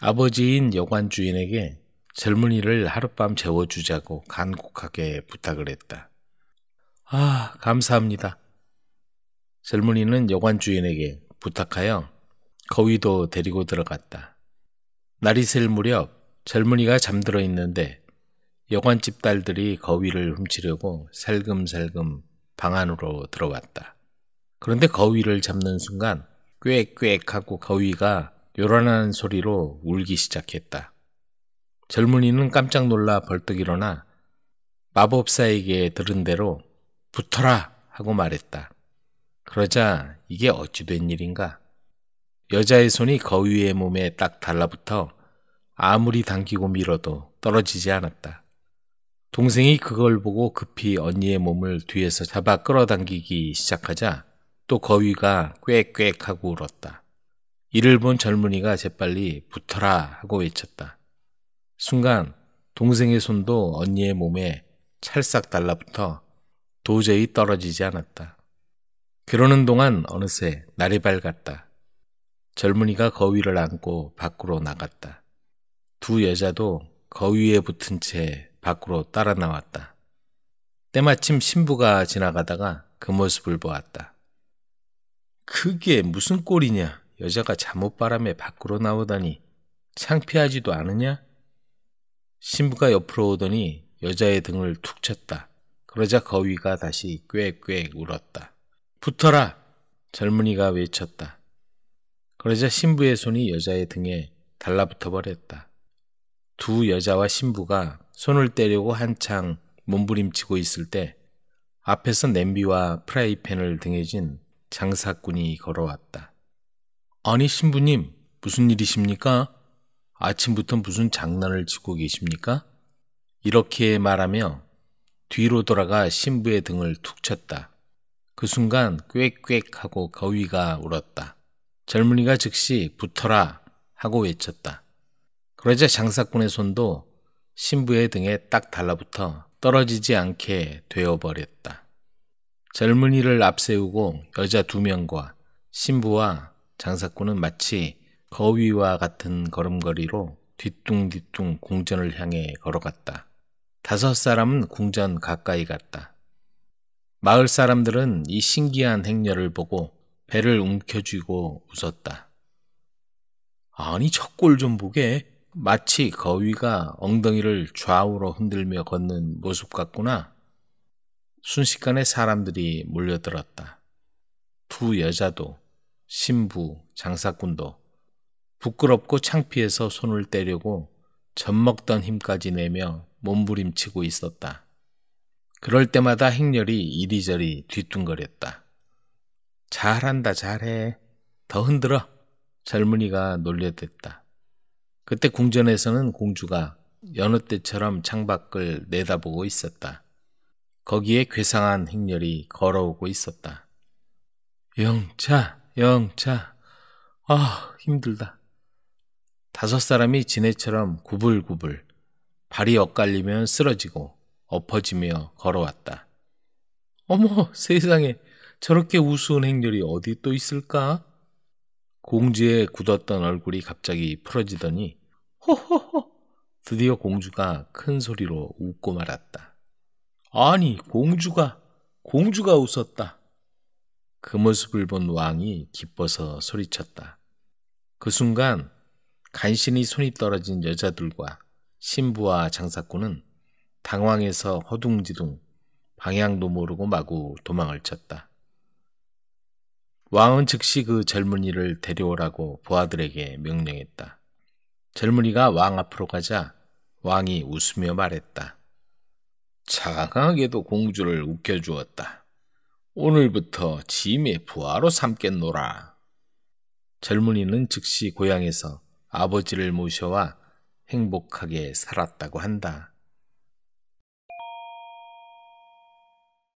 아버지인 여관 주인에게 젊은이를 하룻밤 재워주자고 간곡하게 부탁을 했다. 아, 감사합니다. 젊은이는 여관 주인에게 부탁하여 거위도 데리고 들어갔다. 날이 셀 무렵 젊은이가 잠들어 있는데 여관집 딸들이 거위를 훔치려고 살금살금 방 안으로 들어왔다. 그런데 거위를 잡는 순간 꽥꽥 하고 거위가 요란한 소리로 울기 시작했다. 젊은이는 깜짝 놀라 벌떡 일어나 마법사에게 들은 대로 붙어라 하고 말했다. 그러자 이게 어찌 된 일인가? 여자의 손이 거위의 몸에 딱 달라붙어 아무리 당기고 밀어도 떨어지지 않았다. 동생이 그걸 보고 급히 언니의 몸을 뒤에서 잡아 끌어당기기 시작하자 또 거위가 꽥꽥 하고 울었다. 이를 본 젊은이가 재빨리 붙어라 하고 외쳤다. 순간 동생의 손도 언니의 몸에 찰싹 달라붙어 도저히 떨어지지 않았다. 그러는 동안 어느새 날이 밝았다. 젊은이가 거위를 안고 밖으로 나갔다. 두 여자도 거위에 붙은 채 밖으로 따라 나왔다. 때마침 신부가 지나가다가 그 모습을 보았다. 그게 무슨 꼴이냐? 여자가 잠옷바람에 밖으로 나오다니 창피하지도 않으냐? 신부가 옆으로 오더니 여자의 등을 툭 쳤다. 그러자 거위가 다시 꽥꽥 울었다. 붙어라! 젊은이가 외쳤다. 그러자 신부의 손이 여자의 등에 달라붙어 버렸다. 두 여자와 신부가 손을 떼려고 한창 몸부림치고 있을 때 앞에서 냄비와 프라이팬을 등에 진 장사꾼이 걸어왔다. 아니 신부님 무슨 일이십니까? 아침부터 무슨 장난을 치고 계십니까? 이렇게 말하며 뒤로 돌아가 신부의 등을 툭 쳤다. 그 순간 꽥꽥 하고 거위가 울었다. 젊은이가 즉시 붙어라 하고 외쳤다. 그러자 장사꾼의 손도 신부의 등에 딱 달라붙어 떨어지지 않게 되어버렸다. 젊은이를 앞세우고 여자 두 명과 신부와 장사꾼은 마치 거위와 같은 걸음걸이로 뒤뚱뒤뚱 궁전을 향해 걸어갔다. 다섯 사람은 궁전 가까이 갔다. 마을 사람들은 이 신기한 행렬을 보고 배를 움켜쥐고 웃었다. 아니 첫 골 좀 보게. 마치 거위가 엉덩이를 좌우로 흔들며 걷는 모습 같구나. 순식간에 사람들이 몰려들었다. 두 여자도 신부, 장사꾼도 부끄럽고 창피해서 손을 떼려고 젖먹던 힘까지 내며 몸부림치고 있었다. 그럴 때마다 행렬이 이리저리 뒤뚱거렸다. 잘한다, 잘해. 더 흔들어. 젊은이가 놀려댔다. 그때 궁전에서는 공주가 여느 때처럼 창밖을 내다보고 있었다. 거기에 괴상한 행렬이 걸어오고 있었다. 영차, 영차. 아, 힘들다. 다섯 사람이 지네처럼 구불구불 발이 엇갈리면 쓰러지고 엎어지며 걸어왔다. 어머, 세상에. 저렇게 우스운 행렬이 어디 또 있을까? 공주의 굳었던 얼굴이 갑자기 풀어지더니 허허허 드디어 공주가 큰 소리로 웃고 말았다. 아니 공주가 공주가 웃었다. 그 모습을 본 왕이 기뻐서 소리쳤다. 그 순간 간신히 손이 떨어진 여자들과 신부와 장사꾼은 당황해서 허둥지둥 방향도 모르고 마구 도망을 쳤다. 왕은 즉시 그 젊은이를 데려오라고 부하들에게 명령했다. 젊은이가 왕 앞으로 가자 왕이 웃으며 말했다. 강하게도 공주를 웃겨주었다. 오늘부터 짐의 부하로 삼겠노라. 젊은이는 즉시 고향에서 아버지를 모셔와 행복하게 살았다고 한다.